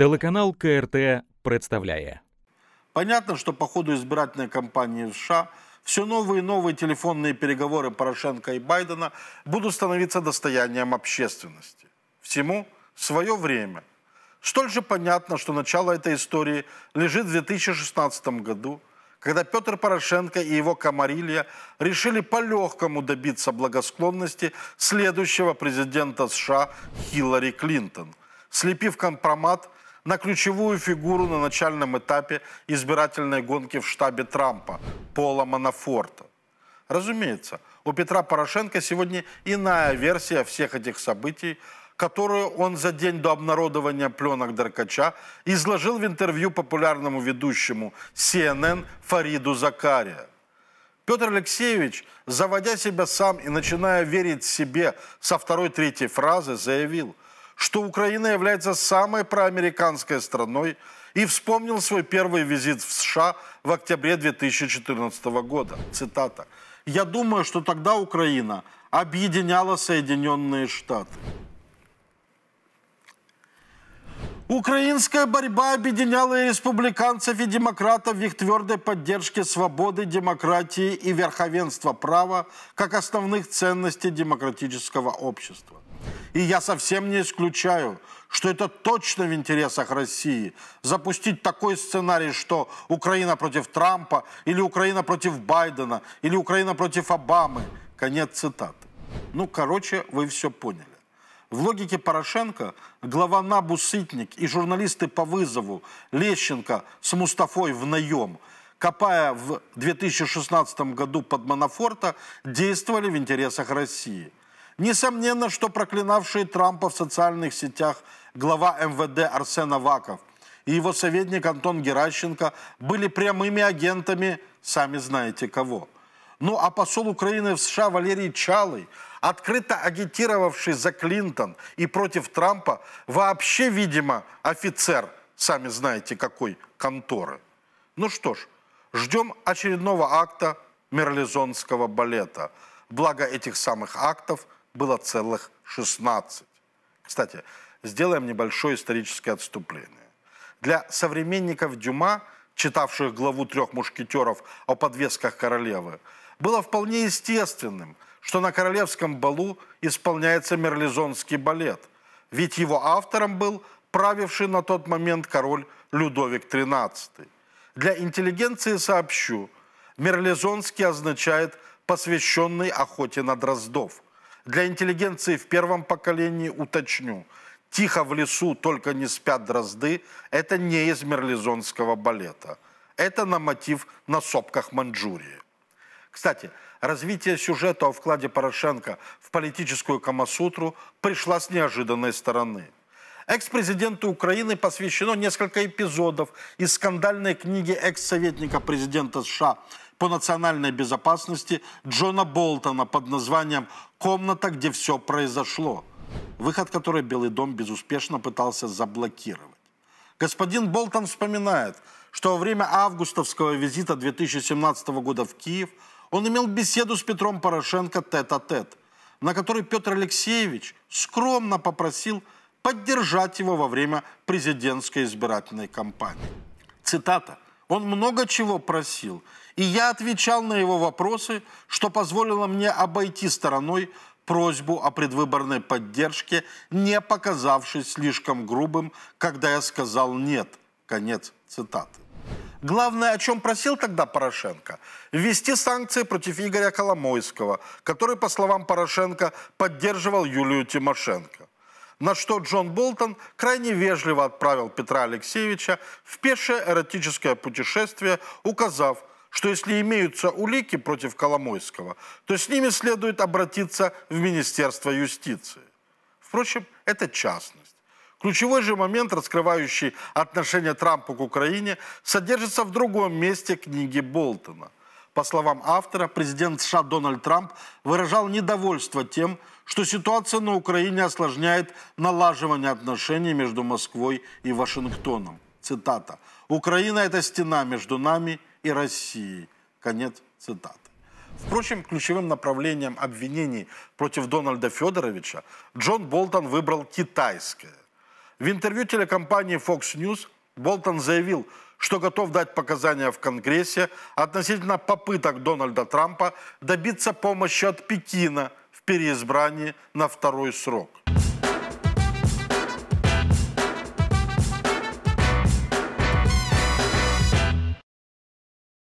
Телеканал КРТ представляет. Понятно, что по ходу избирательной кампании в США все новые и новые телефонные переговоры Порошенко и Байдена будут становиться достоянием общественности. Всему свое время. Столь же понятно, что начало этой истории лежит в 2016 году, когда Петр Порошенко и его комарилья решили по-легкому добиться благосклонности следующего президента США Хиллари Клинтон, слепив компромат – на ключевую фигуру на начальном этапе избирательной гонки в штабе Трампа Пола Манафорта. Разумеется, у Петра Порошенко сегодня иная версия всех этих событий, которую он за день до обнародования пленок Даркача изложил в интервью популярному ведущему CNN Фариду Закария. Петр Алексеевич, заводя себя сам и начиная верить себе со второй-третьей фразы, заявил – что Украина является самой проамериканской страной и вспомнил свой первый визит в США в октябре 2014 года. Цитата. «Я думаю, что тогда Украина объединяла Соединенные Штаты». Украинская борьба объединяла и республиканцев, и демократов в их твердой поддержке свободы, демократии и верховенства права как основных ценностей демократического общества. И я совсем не исключаю, что это точно в интересах России запустить такой сценарий, что Украина против Трампа, или Украина против Байдена, или Украина против Обамы. Конец цитаты. Ну, короче, вы все поняли. В логике Порошенко глава НАБУ Сытник и журналисты по вызову Лещенко с Мустафой в наем, копая в 2016 году под Манафорта, действовали в интересах России – Несомненно, что проклинавшие Трампа в социальных сетях глава МВД Арсен Аваков и его советник Антон Геращенко были прямыми агентами сами знаете кого. Ну а посол Украины в США Валерий Чалый, открыто агитировавший за Клинтон и против Трампа, вообще, видимо, офицер, сами знаете какой, конторы. Ну что ж, ждем очередного акта Мерлизонского балета. Благо этих самых актов – было целых 16. Кстати, сделаем небольшое историческое отступление. Для современников Дюма, читавших главу «Трех мушкетеров» о подвесках королевы, было вполне естественным, что на королевском балу исполняется мерлизонский балет, ведь его автором был правивший на тот момент король Людовик XIII. Для интеллигенции сообщу, мерлизонский означает «посвященный охоте на дроздов», для интеллигенции в первом поколении уточню. «Тихо в лесу, только не спят дрозды» – это не из мерлизонского балета. Это на мотив «На сопках Маньчжурии. Кстати, развитие сюжета о вкладе Порошенко в политическую Камасутру пришло с неожиданной стороны – Экс-президенту Украины посвящено несколько эпизодов из скандальной книги экс-советника президента США по национальной безопасности Джона Болтона под названием «Комната, где все произошло», выход которой Белый дом безуспешно пытался заблокировать. Господин Болтон вспоминает, что во время августовского визита 2017 года в Киев он имел беседу с Петром Порошенко тет-а-тет, -а -тет, на которой Петр Алексеевич скромно попросил – поддержать его во время президентской избирательной кампании. Цитата. «Он много чего просил, и я отвечал на его вопросы, что позволило мне обойти стороной просьбу о предвыборной поддержке, не показавшись слишком грубым, когда я сказал «нет». Конец цитаты. Главное, о чем просил тогда Порошенко, ввести санкции против Игоря Коломойского, который, по словам Порошенко, поддерживал Юлию Тимошенко на что Джон Болтон крайне вежливо отправил Петра Алексеевича в пешее эротическое путешествие, указав, что если имеются улики против Коломойского, то с ними следует обратиться в Министерство юстиции. Впрочем, это частность. Ключевой же момент, раскрывающий отношение Трампа к Украине, содержится в другом месте книги Болтона – по словам автора, президент США Дональд Трамп выражал недовольство тем, что ситуация на Украине осложняет налаживание отношений между Москвой и Вашингтоном. Цитата. «Украина – это стена между нами и Россией». Конец цитаты. Впрочем, ключевым направлением обвинений против Дональда Федоровича Джон Болтон выбрал китайское. В интервью телекомпании Fox News – Болтон заявил, что готов дать показания в Конгрессе относительно попыток Дональда Трампа добиться помощи от Пекина в переизбрании на второй срок.